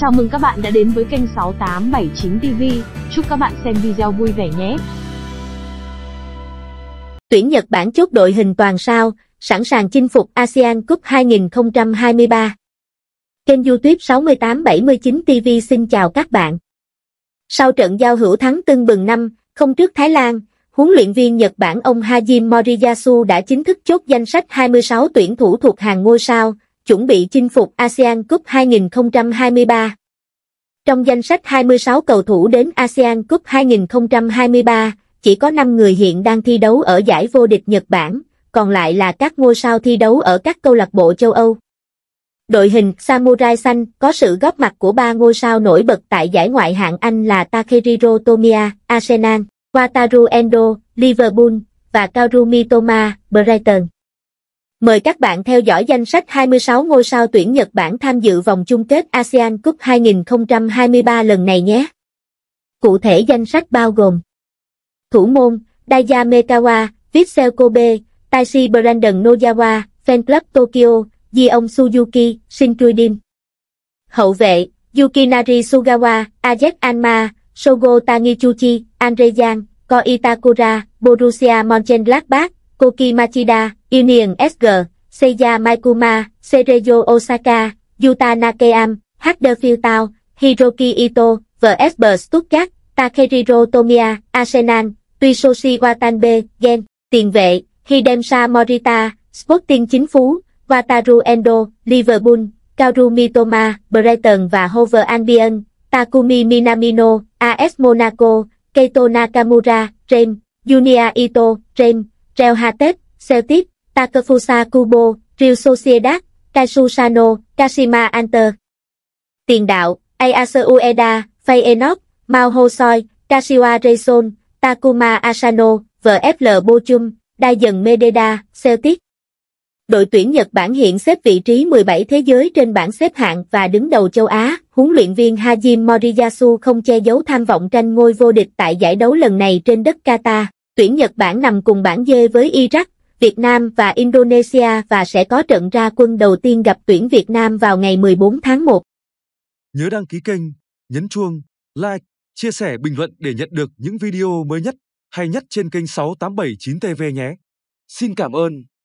Chào mừng các bạn đã đến với kênh 6879 TV, chúc các bạn xem video vui vẻ nhé. Tuyển Nhật Bản chốt đội hình toàn sao, sẵn sàng chinh phục ASEAN Cup 2023. Kênh YouTube 6879 TV xin chào các bạn. Sau trận giao hữu thắng tưng bừng năm, không trước Thái Lan, huấn luyện viên Nhật Bản ông Hajim Moriyasu đã chính thức chốt danh sách 26 tuyển thủ thuộc hàng ngôi sao, chuẩn bị chinh phục ASEAN Cup 2023. Trong danh sách 26 cầu thủ đến ASEAN Cup 2023, chỉ có 5 người hiện đang thi đấu ở giải vô địch Nhật Bản, còn lại là các ngôi sao thi đấu ở các câu lạc bộ châu Âu. Đội hình Samurai Xanh có sự góp mặt của ba ngôi sao nổi bật tại giải ngoại hạng Anh là Takehiro Tomiya, Arsenal, Wataru Endo, Liverpool và Karumi Toma, Brighton. Mời các bạn theo dõi danh sách 26 ngôi sao tuyển Nhật Bản tham dự vòng chung kết ASEAN Cup 2023 lần này nhé. Cụ thể danh sách bao gồm Thủ môn Daya Mekawa, Vissel Kobe, Taishi Brandon Nozawa, Fan Club Tokyo, Jion Suzuki, Shinjuidin. Hậu vệ Yukinari Sugawa, Ajek Anma, Sogo Taniguchi, Andre Yang, Itakura, Borussia Mönchengladbach, Koki Machida, Union SG, Seiya Maikuma, Sereyo Osaka, Yuta Nakeam, Huddersfield Town, Hiroki Ito, VSB Stuttgart, Takehiro Tomiya, Arsenal, Tuisoshi Watanabe, Gen, Tiền vệ, Hidemsa Morita, Sporting Chính Phú, Wataru Endo, Liverpool, Kaoru Mitoma, Brighton và Hover Albion, Takumi Minamino, AS Monaco, Keito Nakamura, Rem, Junia Ito, Rem, Real Hatet, Celtic, Takefusa Kubo, Real Sociedad, Kasusano, Kashima Anter. Tiền đạo, Ayasu Ueda, Feyenoord, Mao Hosoi, Kashiwa Reison, Takuma Asano, VFL Bochum, Đai dần Mededa, Celtic. Đội tuyển Nhật Bản hiện xếp vị trí 17 thế giới trên bảng xếp hạng và đứng đầu châu Á. Huấn luyện viên Hajim Moriyasu không che giấu tham vọng tranh ngôi vô địch tại giải đấu lần này trên đất Qatar. Tuyển Nhật Bản nằm cùng bảng D với Iraq, Việt Nam và Indonesia và sẽ có trận ra quân đầu tiên gặp tuyển Việt Nam vào ngày 14 tháng 1. Nhớ đăng ký kênh, nhấn chuông, like, chia sẻ bình luận để nhận được những video mới nhất hay nhất trên kênh 6879TV nhé. Xin cảm ơn.